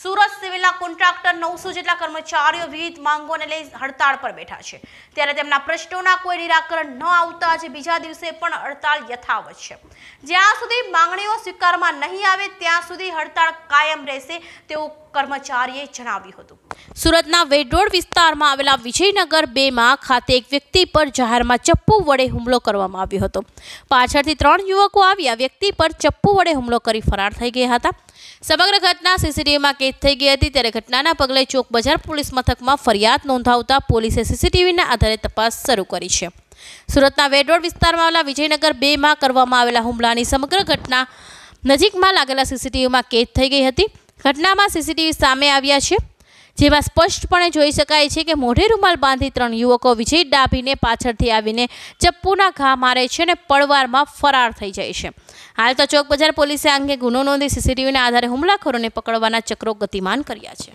Surat સિવિલના contractor નવસો જેટલા કર્મચારીઓ વિવિધ માંગોને લઈ હડતાળ પર બેઠા છે ત્યારે તેમના પ્રશ્નોના કોઈ નિરાકરણ ન આવતા આજે બીજા દિવસે પણ હડતાળ યથાવત છે જ્યાં સુધી માંગણીઓ સ્વીકારમાં નહીં આવે ત્યાં સુધી હડતાળ કાયમ રહેશે તેવું કર્મચારીએ જણાવ્યું હતું સુરતના વેડરોડ વિસ્તારમાં આવેલા વિજયનગર બેમાં ખાતે એક વ્યક્તિ પર જાહેરમાં ચપ્પુ વડે હુમલો કરવામાં આવ્યો હતો પાછળથી ત્રણ યુવકો આવ્યા વ્યક્તિ પર ચપ્પુ વડે હુમલો કરી ફરાર થઈ ગયા હતા સમગ્ર ઘટના સીસીટીવીમાં કેદ થઈ ગઈ હતી ત્યારે ઘટનાના પગલે ચોક બજાર પોલીસ મથકમાં ફરિયાદ નોંધાવતા પોલીસે સીસીટીવીના આધારે તપાસ શરૂ કરી છે સુરતના વેડરોડ વિસ્તારમાં આવેલા વિજયનગર બેમાં કરવામાં આવેલા હુમલાની સમગ્ર ઘટના નજીકમાં લાગેલા સીસીટીવીમાં કેદ થઈ ગઈ હતી ઘટનામાં સીસીટીવી સામે આવ્યા છે જેમાં સ્પષ્ટપણે જોઈ શકાય છે કે મોઢે રૂમાલ બાંધી ત્રણ યુવકો વિજય ડાભીને પાછળથી આવીને ચપ્પુના ઘા મારે છે અને પડવારમાં ફરાર થઈ જાય છે હાલ તો ચોક બજાર પોલીસે અંગે ગુનો નોંધી સીસીટીવીના આધારે હુમલાખોરોને પકડવાના ચક્રો ગતિમાન કર્યા છે